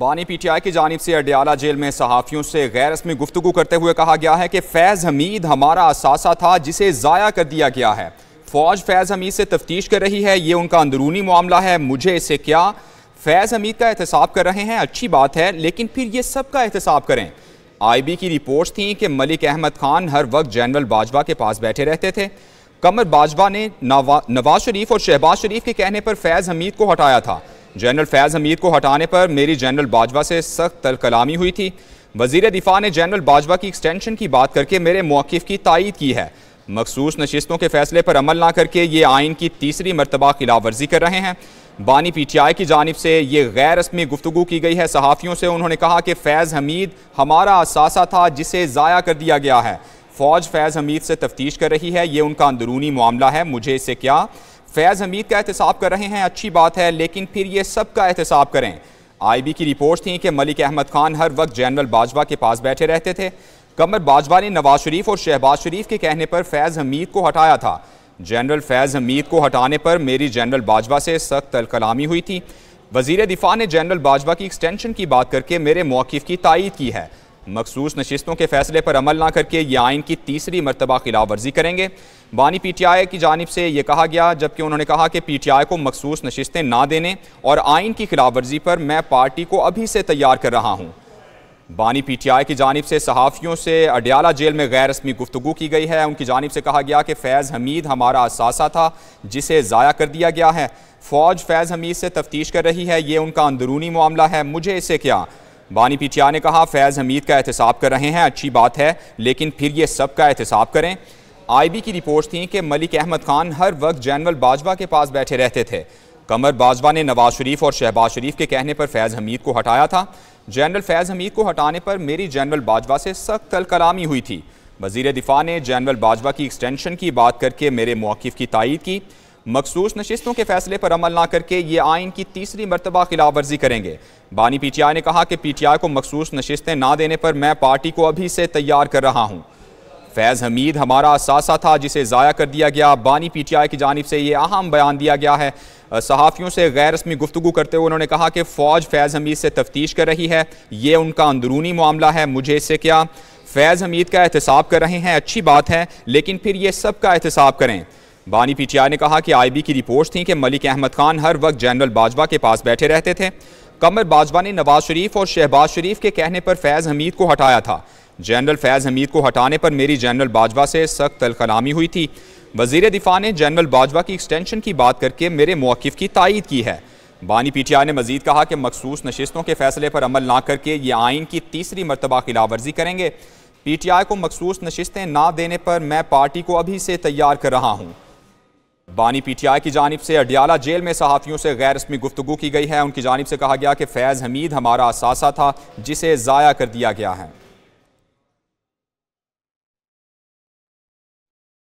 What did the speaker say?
बानी पीटीआई की जानब से अडयाला जेल में सहाफ़ियों से गैर रस्मी गुफ्तु करते हुए कहा गया है कि फैज़ हमीद हमारा असासा था जिसे ज़ाया कर दिया गया है फ़ौज फैज़ हमीद से तफ्तीश कर रही है ये उनका अंदरूनी मामला है मुझे इसे क्या फैज़ हमीद का एहतसाब कर रहे हैं अच्छी बात है लेकिन फिर ये सब का एहतसाब करें आई बी की रिपोर्ट थी कि मलिक अहमद खान हर वक्त जनरल बाजवा के पास बैठे रहते थे कमर बाजवा ने नवाज शरीफ और शहबाज शरीफ के कहने पर फैज़ हमीद को हटाया था जनरल फैज़ हमीद को हटाने पर मेरी जनरल बाजवा से सख्त तलकलामी हुई थी वजीर दिफा ने जनरल बाजवा की एक्सटेंशन की बात करके मेरे मौक़ की तायद की है मखसूस नशस्तों के फैसले पर अमल ना करके ये आइन की तीसरी मरतबा खिलाफ वर्जी कर रहे हैं बानी पी टी आई की जानब से ये गैर रस्मी गुफ्तु की गई है सहाफ़ियों से उन्होंने कहा कि फैज़ हमीद हमारा असासा था जिसे ज़ाया कर दिया गया है फ़ौज फैज़ हमीद से तफ्तीश कर रही है ये उनका अंदरूनी मामला है मुझे इससे क्या फैज़ हमीद का एहतसाब कर रहे हैं अच्छी बात है लेकिन फिर ये सब का एहतसाब करें आई बी की रिपोर्ट थी कि मलिक अहमद खान हर वक्त जनरल बाजवा के पास बैठे रहते थे कमर बाजवा ने नवाज शरीफ और शहबाज शरीफ के कहने पर फैज़ हमीद को हटाया था जनरल फैज़ हमीद को हटाने पर मेरी जनरल बाजवा से सख्त तलकलामी हुई थी वजीर दिफा ने जनरल बाजवा की एक्सटेंशन की बात करके मेरे मौक़ की तायद की है मखसूस नशस्तों के फैसले पर अमल ना करके ये आइन की तीसरी मरतबा खिलाफ वर्जी करेंगे बानी पी टी आई की जानब से ये कहा गया जबकि उन्होंने कहा कि पी टी आई को मखसूस नशस्तें ना देने और आइन की खिलाफ वर्जी पर मैं पार्टी को अभी से तैयार कर रहा हूँ बानी पी टी आई की जानब से सहाफ़ियों से अडियाला जेल में गैर रस्मी गुफ्तु की गई है उनकी जानब से कहा गया कि फैज़ हमीद हमारा असासा था जिसे ज़ाया कर दिया गया है फ़ौज फैज़ हमीद से तफ्तीश कर रही है ये उनका अंदरूनी मामला है मुझे इसे क्या बानी पीटिया ने कहा फैज़ हमीद का एहतसाब कर रहे हैं अच्छी बात है लेकिन फिर ये सब का एहतसाब करें आईबी की रिपोर्ट थी कि मलिक अहमद खान हर वक्त जनरल बाजवा के पास बैठे रहते थे कमर बाजवा ने नवाज शरीफ और शहबाज शरीफ के कहने पर फैज़ हमीद को हटाया था जनरल फैज़ हमीद को हटाने पर मेरी जनरल बाजवा से सख्त तलकलामी हुई थी वजीर दिफा ने जनरल बाजवा की एक्सटेंशन की बात करके मेरे मौक़ की तायद की मखसूस नशस्तों के फैसले पर अमल ना करके ये आइन की तीसरी मरतबा खिलाफ वर्जी करेंगे बानी पी टी आई ने कहा कि पी टी आई को मखसूस नशस्तें ना देने पर मैं पार्टी को अभी से तैयार कर रहा हूँ फैज़ हमीद हमारा असासा था जिसे ज़ाया कर दिया गया बानी पी टी आई की जानब से ये अहम बयान दिया गया है सहाफ़ियों से गैर रस्मी गुफ्तु करते हुए उन्होंने कहा कि फ़ौज फैज़ हमीद से तफ्तीश कर रही है ये उनका अंदरूनी मामला है मुझे इससे क्या फैज़ हमीद का एहतसाब कर रहे हैं अच्छी बात है लेकिन फिर ये सब का एहतसाब करें बानी पीटीआई ने कहा कि आईबी की रिपोर्ट थी कि मलिक अहमद खान हर वक्त जनरल बाजवा के पास बैठे रहते थे कमर बाजवा ने नवाज शरीफ और शहबाज शरीफ के कहने पर फैज़ हमीद को हटाया था जनरल फैज़ हमीद को हटाने पर मेरी जनरल बाजवा से सख्त तलखनामी हुई थी वजीर दिफा ने जनरल बाजवा की एक्सटेंशन की बात करके मेरे मौक़ की तायद की है बानी पी टी आई ने मजीद कहा कि मखसूस नशस्तों के फैसले पर अमल ना करके ये आइन की तीसरी मरतबा वर्जी करेंगे पी टी आई को मखसूस नशस्तें ना देने पर मैं पार्टी को अभी से तैयार कर रहा हूँ बानी पीटीआई की जानब से अडियाला जेल में सहाफ़ियों से गैर रस्मी गुफ्तु की गई है उनकी जानब से कहा गया कि फैज़ हमीद हमारा असासा था जिसे ज़ाया कर दिया गया है